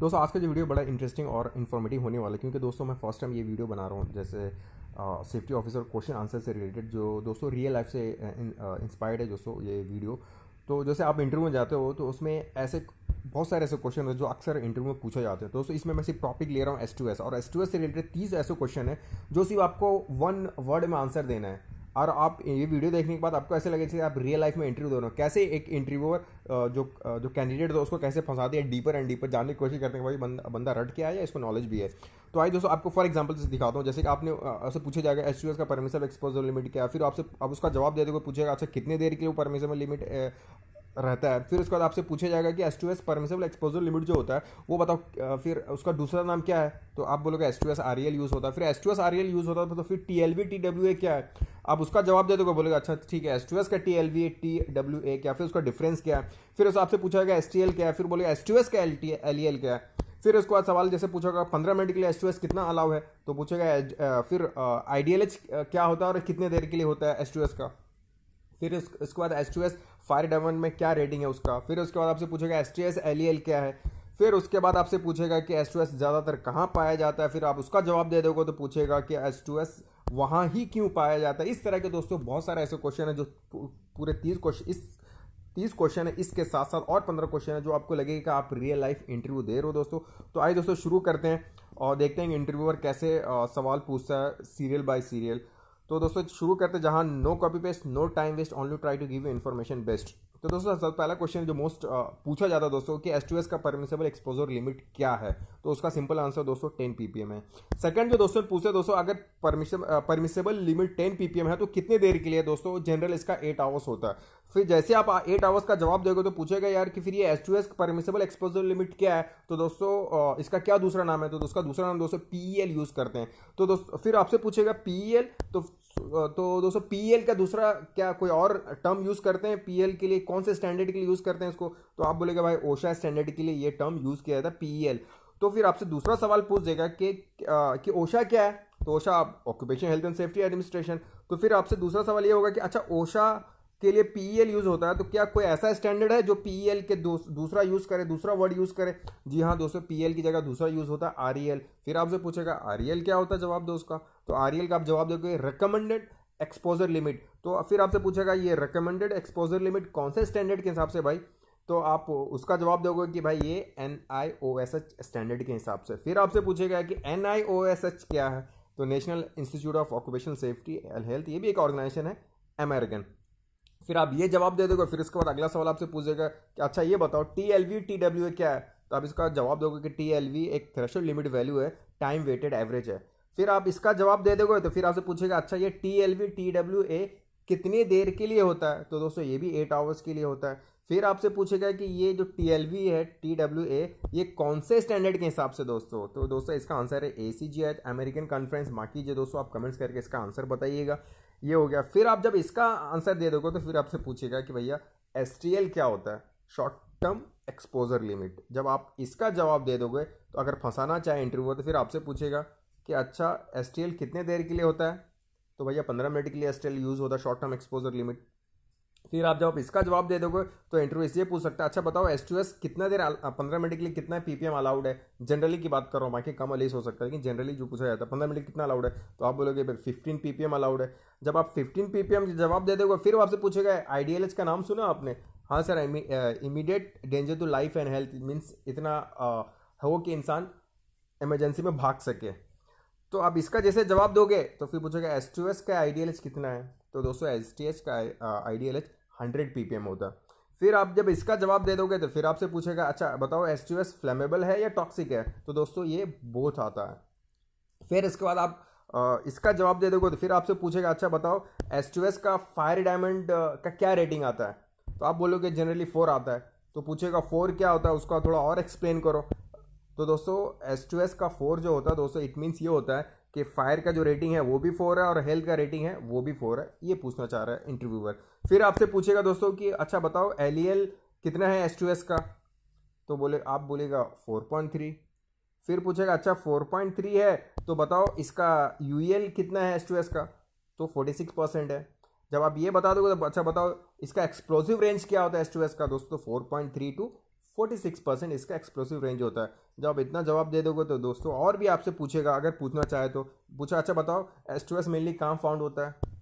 दोस्तों आज का जो वीडियो बड़ा इंटरेस्टिंग और इन्फॉर्मेटिव होने वाला है क्योंकि दोस्तों मैं फर्स्ट टाइम ये वीडियो बना रहा हूँ जैसे सेफ्टी ऑफिसर क्वेश्चन आंसर से रिलेटेड जो दोस्तों रियल लाइफ से इंस्पायर्ड है दोस्तों ये वीडियो तो जैसे आप इंटरव्यू में जाते हो तो उसमें ऐसे बहुत सारे ऐसे क्वेश्चन हैं जो अक्सर इंटरव्यू में पूछे जाते हैं दोस्तों इसमें मैं सिर्फ टॉपिक ले रहा हूँ एस टू एस और एस टू एस से रिलेटेड तीस ऐसे क्वेश्चन है जो सिर्फ आपको वन वर्ड में आंसर देना है और आप ये वीडियो देखने के बाद आपको ऐसे लगे कि आप रियल लाइफ में इंटरव्यू दे रहे हो कैसे एक इंटरव्यूअर जो जो कैंडिडेट था उसको कैसे फंसा दिया डीपर एंड डीपर जानने की कोशिश करते हैं भाई बंदा बंदा रट के आया इसको नॉलेज भी है तो आई दोस्तों आपको फॉर एग्जाम्पल से दिखाता हूँ जैसे कि आपने ऐसे पूछा जाएगा एस का परमिशन एक्सपोजर लिमिट क्या फिर आपसे आप उसका जवाब दे दोगे पूछेगा अच्छा कितने देर के लिए वो परमिशन लिमिट रहता है फिर उसके बाद आपसे पूछा जाएगा कि S two S permissible exposure limit जो होता है वो बताओ फिर उसका दूसरा नाम क्या है तो आप बोलोगे S two S R L use होता है फिर S two S R use होता है तो फिर T L B T W A क्या है आप उसका जवाब दे दोगे बोलोगे अच्छा ठीक है एस टू एस का T L V T W A क्या फिर उसका डिफरेंस क्या है फिर उस आपसे पूछा जाएगा एस टी एल क्या है फिर बोलेगा एस टू एस का L T L E L क्या है फिर उसके बाद सवाल जैसे पूछेगा पंद्रह मिनट के लिए एस टू एस कितना अलाउ है तो पूछेगा फिर आई डी एल एच क्या होता है और कितने देर के लिए होता है एस टू एस का फिर उसके बाद एस टू एस फायर डेवन में क्या रेटिंग है उसका फिर उसके बाद आपसे पूछेगा S T S L E L क्या है फिर उसके बाद आपसे पूछेगा कि एस टू एस ज़्यादातर कहाँ पाया जाता है फिर आप उसका जवाब दे दोगे तो पूछेगा कि एस टू एस वहाँ ही क्यों पाया जाता है इस तरह के दोस्तों बहुत सारे ऐसे क्वेश्चन हैं जो पूरे तीस क्वेश्चन इस तीस क्वेश्चन है इसके साथ साथ और पंद्रह क्वेश्चन है जो आपको लगेगा कि आप रियल लाइफ इंटरव्यू दे रहे हो दोस्तों तो आइए दोस्तों शुरू करते हैं और देखते हैं इंटरव्यूअर कैसे सवाल पूछता है सीरियल बाय सीरियल तो दोस्तों शुरू करते जहाँ no copy paste no time waste only try to give you information best तो दोस्तों सबसे पहला क्वेश्चन जो मोस्ट पूछा जाता है दोस्तों कि एस टू एस का परमिसेबल एक्सपोजर लिमिट क्या है तो उसका सिंपल आंसर दोस्तों 10 पीपीएम है सेकंड जो दोस्तों पूछे दोस्तों अगर परमिसेबल लिमिट 10 पीपीएम है तो कितने देर के लिए दोस्तों जनरल इसका एट आवर्स होता है फिर जैसे आप एट आवर्स का जवाब दोगे तो पूछेगा यार कि फिर ये S two S permissible exposure limit क्या है तो दोस्तों इसका क्या दूसरा नाम है तो उसका दूसरा नाम दोस्तों पी यूज़ e करते हैं तो दोस्तों फिर आपसे पूछेगा पी e तो तो दोस्तों पी का दूसरा क्या कोई और टर्म यूज़ करते हैं पीएल के लिए कौन से स्टैंडर्ड के लिए यूज़ करते हैं इसको तो आप बोलेगा भाई ओशा स्टैंडर्ड के लिए ये टर्म यूज़ किया जाता है पी तो फिर आपसे दूसरा सवाल पूछ देगा कि कि ओशा क्या है तो ओशा आप occupation health and safety administration तो फिर आपसे दूसरा सवाल ये होगा कि अच्छा ओशा के लिए पी ई एल यूज़ होता है तो क्या कोई ऐसा स्टैंडर्ड है जो पी ई एल के दूसरा यूज़ करे दूसरा वर्ड यूज़ करे जी हाँ दोस्तों पी एल e की जगह दूसरा यूज़ होता है आर ई एल फिर आपसे पूछेगा आर ई एल क्या होता है जवाब दो उसका तो आर ई एल का आप जवाब दोगे रिकमेंडेड एक्सपोजर लिमिट तो फिर आपसे पूछेगा ये रिकमेंडेड एक्सपोजर लिमिट कौन से स्टैंडर्ड के हिसाब से भाई तो आप उसका जवाब दोगे कि भाई ये N I O S H standard के हिसाब से फिर आपसे पूछेगा कि N I O S H क्या है तो national institute of occupation safety and health ये भी एक ऑर्गेनाइजेशन है अमेरिकन फिर आप ये जवाब दे दोगे फिर इसके बाद अगला सवाल आपसे पूछेगा कि अच्छा ये बताओ T L V T W क्या है तो आप इसका जवाब दोगे कि टी एल वी एक थ्रेशर लिमिट वैल्यू है टाइम वेटेड एवरेज है फिर आप इसका जवाब दे दोगे तो फिर आपसे पूछेगा अच्छा ये T L V T W A कितनी देर के लिए होता है तो दोस्तों ये भी एट आवर्स के लिए होता है फिर आपसे पूछेगा कि ये जो टी एल वी है टी डब्ल्यू ए ये कौन से स्टैंडर्ड के हिसाब से दोस्तों तो दोस्तों इसका आंसर है A C G H American conference बाकी जो दोस्तों आप कमेंट्स करके इसका आंसर बताइएगा ये हो गया फिर आप जब इसका आंसर दे दोगे तो फिर आपसे पूछेगा कि भैया एस टी एल क्या होता है शॉर्ट टर्म एक्सपोजर लिमिट जब आप इसका जवाब दे दोगे तो अगर फंसाना चाहे इंटरव्यू तो फिर आपसे पूछेगा कि अच्छा एस टी एल कितने देर के लिए होता है तो भैया पंद्रह मिनट के लिए एस टी एल यूज़ होता है शॉर्ट टर्म एक्सपोजर लिमिट फिर आप जब इसका जवाब दे दोगे तो इंटरव्यू इसलिए पूछ सकते हैं अच्छा बताओ एस टू एस कितना देर पंद्रह मिनट के लिए कितना पीपीएम अलाउड है जनरली की बात कर रहा हूँ बाकी कम अलीस हो सकता है लेकिन जनरली जो पूछा जाता है पंद्रह मिनट कितना अलाउड है तो आप बोलोगे फिफ्टीन पीपीएम अलाउड है जब आप फिफ्टीन पीपीएम जवाब दे दोगे फिर आपसे पूछेगा आईडीएलएच का नाम सुना आपने हाँ sir immediate danger to life and health means इतना uh, हो कि इंसान इमरजेंसी में भाग सके तो आप इसका जैसे जवाब दोगे तो फिर पूछेगा एस टू एस का आई डी एल एच कितना है तो दोस्तों एस टी एच का I D L H hundred P होता है फिर आप जब इसका जवाब दे दोगे तो फिर आपसे पूछेगा अच्छा बताओ एस टू एस फ्लेमेबल है या टॉक्सिक है तो दोस्तों ये बोथ आता है फिर इसके बाद आप इसका जवाब दे दोगे तो फिर आपसे पूछेगा अच्छा बताओ एस टू एस का फायर डायमंड का क्या रेटिंग आता है तो आप बोलोगे जनरली फोर आता है तो पूछेगा फोर क्या होता है उसका थोड़ा और एक्सप्लेन करो तो दोस्तों एस टू एस का फोर जो होता है दोस्तों इट मीन्स ये होता है कि फायर का जो रेटिंग है वो भी फोर है और हेल्थ का रेटिंग है वो भी फोर है ये पूछना चाह रहा है इंटरव्यूअर फिर आपसे पूछेगा दोस्तों कि अच्छा बताओ एल e कितना है एस टू एस का तो बोले आप बोलेगा फोर पॉइंट थ्री फिर पूछेगा अच्छा फोर पॉइंट थ्री है तो बताओ इसका यू e कितना है एस टू एस का तो फोर्टी सिक्स परसेंट है जब आप ये बता दोगे तो अच्छा बताओ इसका एक्सप्लोसिव रेंज क्या होता है एस टू एस का दोस्तों four point three two forty six percent इसका एक्सप्लोसिव रेंज होता है जब आप इतना जवाब दे दोगे तो दोस्तों और भी आपसे पूछेगा अगर पूछना चाहे तो पूछा अच्छा बताओ एस टू एस मेनली कहाँ फाउंड होता है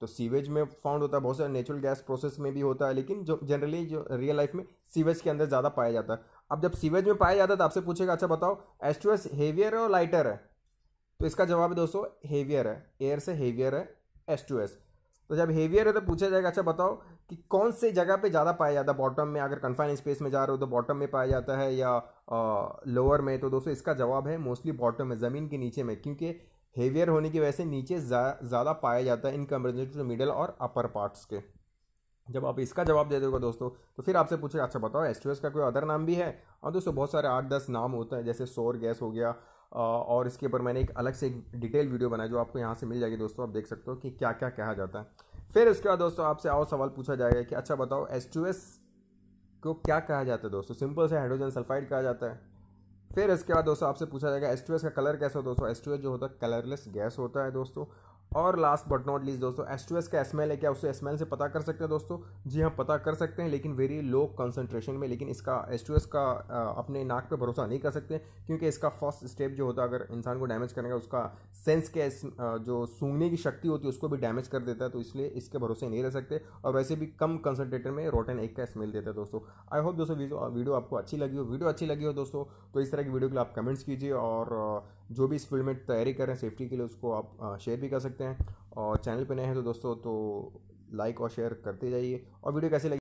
तो सीवेज में फाउंड होता है बहुत सारे नेचुरल गैस प्रोसेस में भी होता है लेकिन जो जनरली जो रियल लाइफ में सीवेज के अंदर ज़्यादा पाया जाता है अब जब सीवेज में पाया जाता है तो आपसे पूछेगा अच्छा बताओ एस टू एस हेवियर है और लाइटर है तो इसका जवाब है दोस्तों हेवियर है एयर से हेवियर है एस टू एस तो जब हेवियर है तो पूछा जाएगा अच्छा बताओ कि कौन से जगह पे ज़्यादा पाया जाता है बॉटम में अगर कन्फाइन स्पेस में जा रहे हो तो बॉटम में पाया जाता है या लोअर में तो दोस्तों इसका जवाब है मोस्टली बॉटम में ज़मीन के नीचे में क्योंकि हेवियर होने की वजह से नीचे ज़्यादा पाया जाता है इन कंपेरिजन टू मिडल और अपर पार्ट्स के जब आप इसका जवाब दे दोगे दोस्तों तो फिर आपसे पूछेगा अच्छा बताओ एस का कोई अदर नाम भी है और दोस्तों बहुत सारे आठ दस नाम होते हैं जैसे सोर गैस हो गया और इसके ऊपर मैंने एक अलग से एक डिटेल वीडियो बनाया जो आपको यहाँ से मिल जाएगी दोस्तों आप देख सकते हो कि क्या क्या कहा जाता है फिर इसके बाद दोस्तों आपसे और सवाल पूछा जाएगा कि अच्छा बताओ एस टू एस को क्या कहा जाता है दोस्तों सिंपल से हाइड्रोजन सल्फाइड कहा जाता है फिर इसके बाद दोस्तों आपसे पूछा जाएगा एस टू एस का कलर कैसा हो दोस्तों एस टू एस जो होता है कलरलेस गैस होता है दोस्तों और लास्ट बट नॉट लीज दोस्तों एस टू एस का स्मेल है क्या उसे स्मेल से पता कर सकते हैं दोस्तों जी हाँ पता कर सकते हैं लेकिन वेरी लो कंसनट्रेशन में लेकिन इसका एस टू एस का अपने नाक पे भरोसा नहीं कर सकते क्योंकि इसका फर्स्ट स्टेप जो होता है अगर इंसान को डैमेज करने का उसका सेंस के जो सूंघने की शक्ति होती है उसको भी डैमेज कर देता है तो इसलिए इसके भरोसे नहीं रह सकते और वैसे भी कम कंसनट्रेटर में रोटन एक का स्मेल देता है दोस्तों आई होप दोस्तों वीडियो आपको अच्छी लगी हो वीडियो अच्छी लगी हो दोस्तों तो इस तरह की वीडियो के लिए आप कमेंट्स कीजिए और जो भी इस फील्ड में तैयारी कर रहे हैं सेफ्टी के लिए उसको आप शेयर भी कर सकते हैं और चैनल पर नए हैं तो दोस्तों तो लाइक और शेयर करते जाइए और वीडियो कैसे लगी